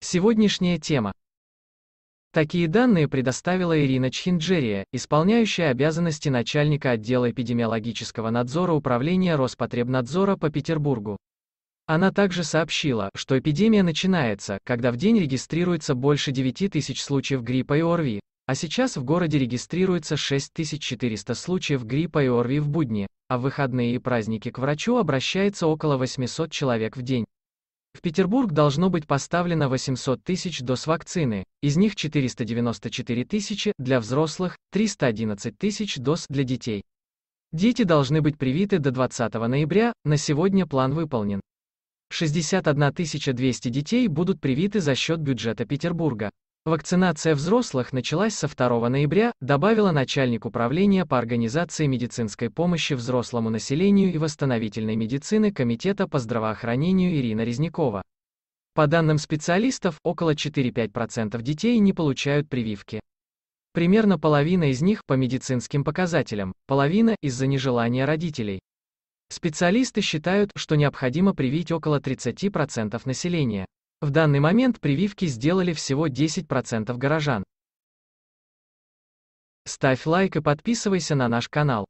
Сегодняшняя тема. Такие данные предоставила Ирина Чхинджерия, исполняющая обязанности начальника отдела эпидемиологического надзора Управления Роспотребнадзора по Петербургу. Она также сообщила, что эпидемия начинается, когда в день регистрируется больше 9 тысяч случаев гриппа и ОРВИ, а сейчас в городе регистрируется 6400 случаев гриппа и ОРВИ в будни, а в выходные и праздники к врачу обращается около 800 человек в день. В Петербург должно быть поставлено 800 тысяч доз вакцины, из них 494 тысячи для взрослых, 311 тысяч доз для детей. Дети должны быть привиты до 20 ноября, на сегодня план выполнен. 61 200 детей будут привиты за счет бюджета Петербурга. Вакцинация взрослых началась со 2 ноября, добавила начальник управления по организации медицинской помощи взрослому населению и восстановительной медицины Комитета по здравоохранению Ирина Резнякова. По данным специалистов, около 4-5% детей не получают прививки. Примерно половина из них по медицинским показателям, половина из-за нежелания родителей. Специалисты считают, что необходимо привить около 30% населения. В данный момент прививки сделали всего 10% горожан. Ставь лайк и подписывайся на наш канал.